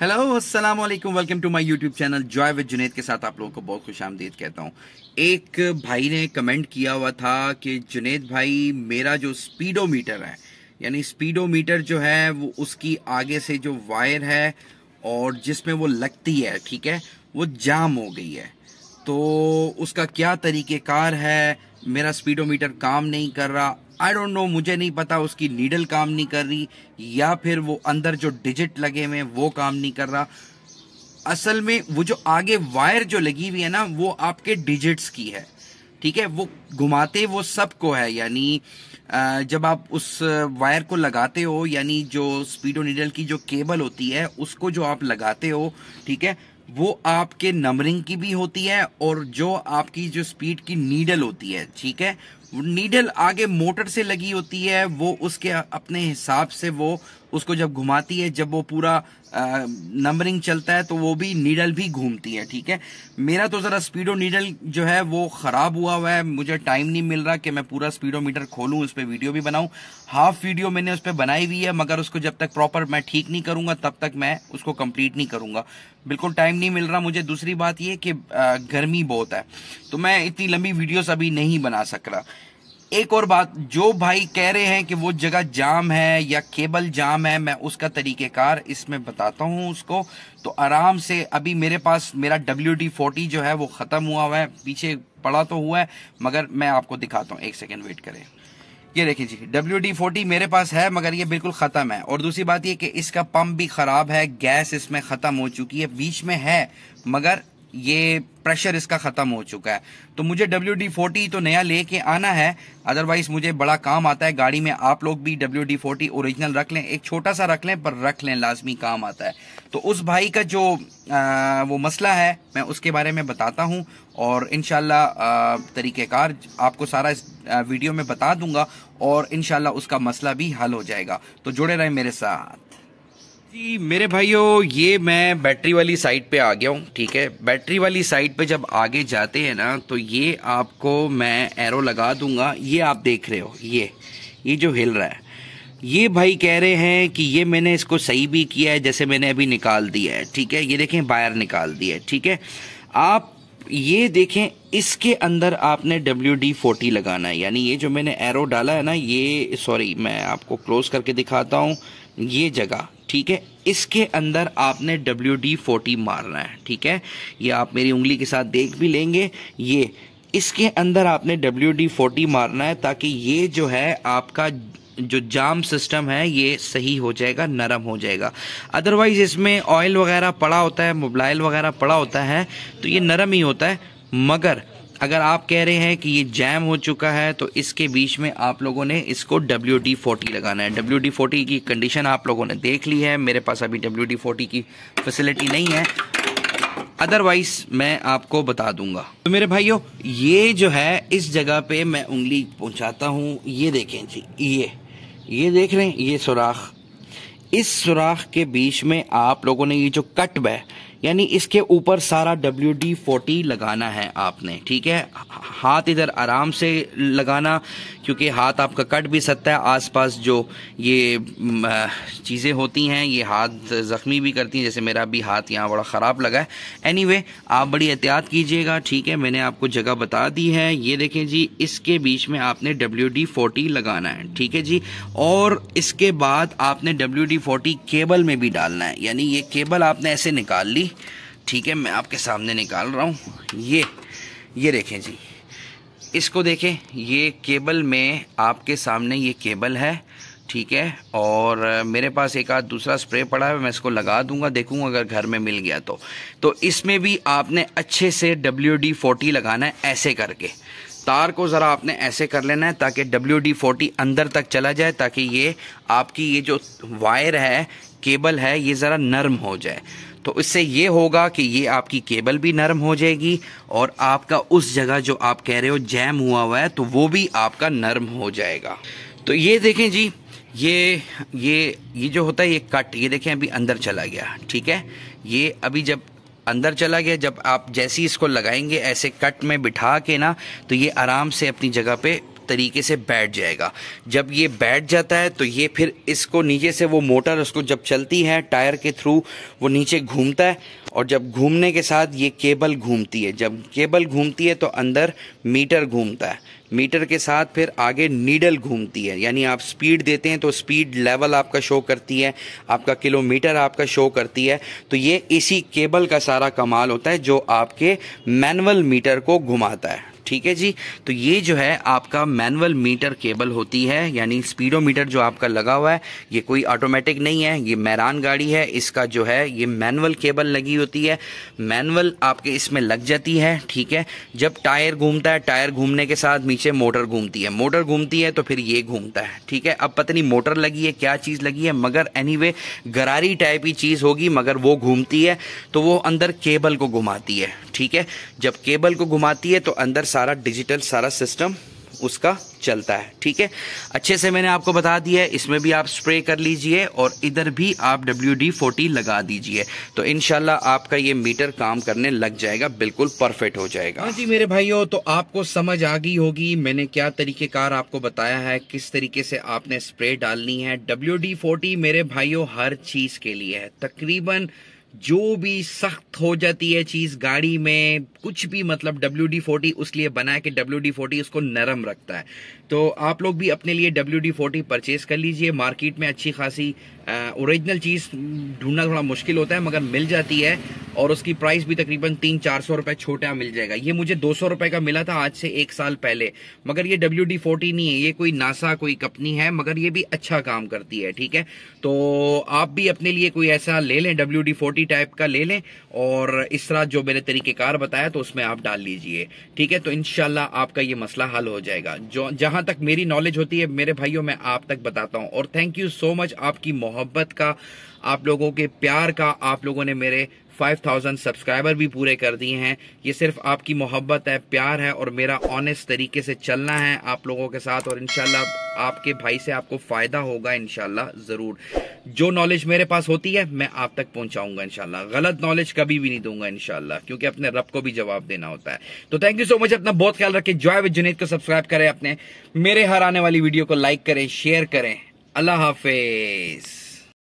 hello अस्सलाम वालेकुम welcome to my YouTube channel Joy with Junaid के साथ आप लोगों को बहुत खुश आमदीद कहता हूँ एक भाई ने कमेंट किया हुआ था कि जुनेद भाई मेरा जो स्पीडोमीटर है यानी स्पीडोमीटर जो है वो उसकी आगे से जो वायर है और जिसमें वो लगती है ठीक है वो जाम हो गई है तो उसका क्या तरीक़ेकार है मेरा स्पीडोमीटर काम नहीं कर रहा आई डोंट नो मुझे नहीं पता उसकी नीडल काम नहीं कर रही या फिर वो अंदर जो डिजिट लगे हुए वो काम नहीं कर रहा असल में वो जो आगे वायर जो लगी हुई है ना वो आपके डिजिट्स की है ठीक है वो घुमाते वो सबको है यानी जब आप उस वायर को लगाते हो यानी जो स्पीडो नीडल की जो केबल होती है उसको जो आप लगाते हो ठीक है वो आपके नंबरिंग की भी होती है और जो आपकी जो स्पीड की नीडल होती है ठीक है नीडल आगे मोटर से लगी होती है वो उसके अपने हिसाब से वो उसको जब घुमाती है जब वो पूरा नंबरिंग चलता है तो वो भी नीडल भी घूमती है ठीक है मेरा तो ज़रा स्पीडो नीडल जो है वो ख़राब हुआ हुआ है मुझे टाइम नहीं मिल रहा कि मैं पूरा स्पीडो मीटर खोलूँ उस पर वीडियो भी बनाऊ हाफ वीडियो मैंने उस पर बनाई हुई है मगर उसको जब तक प्रॉपर मैं ठीक नहीं करूंगा तब तक मैं उसको कंप्लीट नहीं करूंगा बिल्कुल टाइम नहीं मिल रहा मुझे दूसरी बात ये कि गर्मी बहुत है तो मैं इतनी लंबी वीडियोस अभी नहीं बना सक रहा एक और बात जो भाई कह रहे हैं कि वो जगह जाम है या केबल जाम है मैं उसका तरीकेकार इसमें बताता हूं उसको तो आराम से अभी मेरे पास मेरा डब्ल्यू डी फोर्टी जो है वो ख़त्म हुआ हुआ है पीछे पड़ा तो हुआ है मगर मैं आपको दिखाता हूं एक सेकेंड वेट करें ये देखिए जी डब्ल्यू डी फोर्टी मेरे पास है मगर ये बिल्कुल ख़त्म है और दूसरी बात ये कि इसका पंप भी ख़राब है गैस इसमें ख़त्म हो चुकी है बीच में है मगर ये प्रेशर इसका खत्म हो चुका है तो मुझे डब्ल्यू डी फोर्टी तो नया लेके आना है अदरवाइज मुझे बड़ा काम आता है गाड़ी में आप लोग भी डब्ल्यू डी फोर्टी ओरिजिनल रख लें एक छोटा सा रख लें पर रख लें लाजमी काम आता है तो उस भाई का जो आ, वो मसला है मैं उसके बारे में बताता हूँ और इन तरीक़ेकार आपको सारा इस वीडियो में बता दूंगा और इनशाला उसका मसला भी हल हो जाएगा तो जुड़े रहें मेरे साथ जी मेरे भाइयों ये मैं बैटरी वाली साइड पे आ गया हूँ ठीक है बैटरी वाली साइड पे जब आगे जाते हैं ना तो ये आपको मैं एरो लगा दूंगा ये आप देख रहे हो ये ये जो हिल रहा है ये भाई कह रहे हैं कि ये मैंने इसको सही भी किया है जैसे मैंने अभी निकाल दिया है ठीक है ये देखें बायर निकाल दिया है ठीक है आप ये देखें इसके अंदर आपने डब्ल्यू डी फोर्टी लगाना है यानी ये जो मैंने एरो डाला है ना ये सॉरी मैं आपको क्लोज करके दिखाता हूँ ये जगह ठीक है इसके अंदर आपने डब्ल्यू डी फोर्टी मारना है ठीक है ये आप मेरी उंगली के साथ देख भी लेंगे ये इसके अंदर आपने डब्ल्यू डी फोर्टी मारना है ताकि ये जो है आपका जो जाम सिस्टम है ये सही हो जाएगा नरम हो जाएगा अदरवाइज इसमें ऑयल वगैरह पड़ा होता है मोबाइल वगैरह पड़ा होता है तो ये नरम ही होता है मगर अगर आप कह रहे हैं कि ये जैम हो चुका है तो इसके बीच में आप लोगों ने इसको डब्ल्यू डी फोर्टी लगाना है डब्ल्यू डी फोर्टी की कंडीशन आप लोगों ने देख ली है मेरे पास अभी डब्ल्यू डी फोर्टी की फैसिलिटी नहीं है अदरवाइज मैं आपको बता दूंगा तो मेरे भाइयों ये जो है इस जगह पे मैं उंगली पहुंचाता हूँ ये देखें जी ये ये देख रहे हैं ये सुराख इस सुराख के बीच में आप लोगों ने ये जो कट है यानी इसके ऊपर सारा डब्ल्यू डी फोर्टी लगाना है आपने ठीक है हाथ इधर आराम से लगाना क्योंकि हाथ आपका कट भी सकता है आसपास जो ये चीज़ें होती हैं ये हाथ ज़ख्मी भी करती हैं जैसे मेरा भी हाथ यहाँ बड़ा ख़राब लगा है एनीवे anyway, आप बड़ी एहतियात कीजिएगा ठीक है मैंने आपको जगह बता दी है ये देखें जी इसके बीच में आपने डब्ल्यू डी फोर्टी लगाना है ठीक है जी और इसके बाद आपने डब्ल्यू डी 40 केबल में भी डालना है यानी ये केबल आपने ऐसे निकाल ली ठीक है मैं आपके सामने निकाल रहा हूँ ये ये देखें जी इसको देखें ये केबल में आपके सामने ये केबल है ठीक है और मेरे पास एक आध दूसरा स्प्रे पड़ा है मैं इसको लगा दूंगा देखूंगा अगर घर में मिल गया तो तो इसमें भी आपने अच्छे से डब्ल्यू डी फोर्टी लगाना है ऐसे करके तार को ज़रा आपने ऐसे कर लेना है ताकि डब्ल्यू डी फोर्टी अंदर तक चला जाए ताकि ये आपकी ये जो वायर है केबल है ये ज़रा नरम हो जाए तो इससे ये होगा कि ये आपकी केबल भी नरम हो जाएगी और आपका उस जगह जो आप कह रहे हो जैम हुआ हुआ है तो वो भी आपका नरम हो जाएगा तो ये देखें जी ये ये ये जो होता है ये कट ये देखें अभी अंदर चला गया ठीक है ये अभी जब अंदर चला गया जब आप जैसे ही इसको लगाएंगे ऐसे कट में बिठा के ना तो ये आराम से अपनी जगह पे तरीके से बैठ जाएगा जब ये बैठ जाता है तो ये फिर इसको नीचे से वो मोटर उसको जब चलती है टायर के थ्रू वो नीचे घूमता है और जब घूमने के साथ ये केबल घूमती है जब केबल घूमती है तो अंदर मीटर घूमता है मीटर के साथ फिर आगे नीडल घूमती है यानी आप स्पीड देते हैं तो स्पीड लेवल आपका शो करती है आपका किलोमीटर आपका शो करती है तो ये इसी केबल का सारा कमाल होता है जो आपके मैनुअल मीटर को घुमाता है ठीक है जी तो ये जो है आपका मैनुअल मीटर केबल होती है यानी स्पीडोमीटर जो आपका लगा हुआ है ये कोई ऑटोमेटिक नहीं है ये मैरान गाड़ी है इसका जो है ये मैनुअल केबल लगी होती है मैनुअल आपके इसमें लग जाती है ठीक है जब टायर घूमता है टायर घूमने के साथ नीचे मोटर घूमती है मोटर घूमती है तो फिर ये घूमता है ठीक है अब पता नहीं मोटर लगी है क्या चीज़ लगी है मगर एनी वे गरारी टाइप की चीज़ होगी मगर वो घूमती है तो वो अंदर केबल को घुमाती है ठीक है जब केबल को घुमाती है तो अंदर सारा डिजिटल सारा सिस्टम उसका चलता है ठीक है अच्छे से मैंने आपको बता दिया है इसमें भी आप स्प्रे कर लीजिए और इधर भी आप डब्ल्यू डी फोर्टी लगा दीजिए तो इनशाला आपका ये मीटर काम करने लग जाएगा बिल्कुल परफेक्ट हो जाएगा हाँ जी मेरे भाइयों तो आपको समझ आ गई होगी मैंने क्या तरीकेकार आपको बताया है किस तरीके से आपने स्प्रे डालनी है डब्ल्यू डी फोर्टी मेरे भाइयों हर चीज के लिए है तकरीबन जो भी सख्त हो जाती है चीज गाड़ी में कुछ भी मतलब डब्ल्यू डी फोर्टी उसलिए बना है कि डब्ल्यू डी फोर्टी उसको नरम रखता है तो आप लोग भी अपने लिए डब्ल्यू डी फोर्टी परचेज कर लीजिए मार्केट में अच्छी खासी ओरिजिनल चीज़ ढूंढना थोड़ा मुश्किल होता है मगर मिल जाती है और उसकी प्राइस भी तकरीबन तीन चार सौ रुपये छोटा मिल जाएगा ये मुझे दो सौ रुपये का मिला था आज से एक साल पहले मगर ये डब्ल्यू डी फोर्टी नहीं है ये कोई नासा कोई कंपनी है मगर ये भी अच्छा काम करती है ठीक है तो आप भी अपने लिए कोई ऐसा ले लें डब्ल्यू डी फोर्टी टाइप का ले लें और इस तरह जो मैंने तरीक़ेकार बताया तो उसमें आप डाल लीजिए ठीक है तो इनशाला आपका ये मसला हल हो जाएगा जो जहां तक मेरी नॉलेज होती है मेरे भाइयों मैं आप तक बताता हूँ और थैंक यू सो मच आपकी मोहब्बत का आप लोगों के प्यार का आप लोगों ने मेरे 5000 सब्सक्राइबर भी पूरे कर दिए हैं ये सिर्फ आपकी मोहब्बत है प्यार है और मेरा ऑनेस्ट तरीके से चलना है आप लोगों के साथ और इनशाला आपके भाई से आपको फ़ायदा होगा इनशाला ज़रूर जो नॉलेज मेरे पास होती है मैं आप तक पहुंचाऊंगा इनशाला गलत नॉलेज कभी भी नहीं दूंगा इनशाला क्योंकि अपने रब को भी जवाब देना होता है तो थैंक यू सो मच अपना बहुत ख्याल रखें जॉय विद जुनेद को सब्सक्राइब करें अपने मेरे हर आने वाली वीडियो को लाइक करें शेयर करें अल्लाह हाफिज़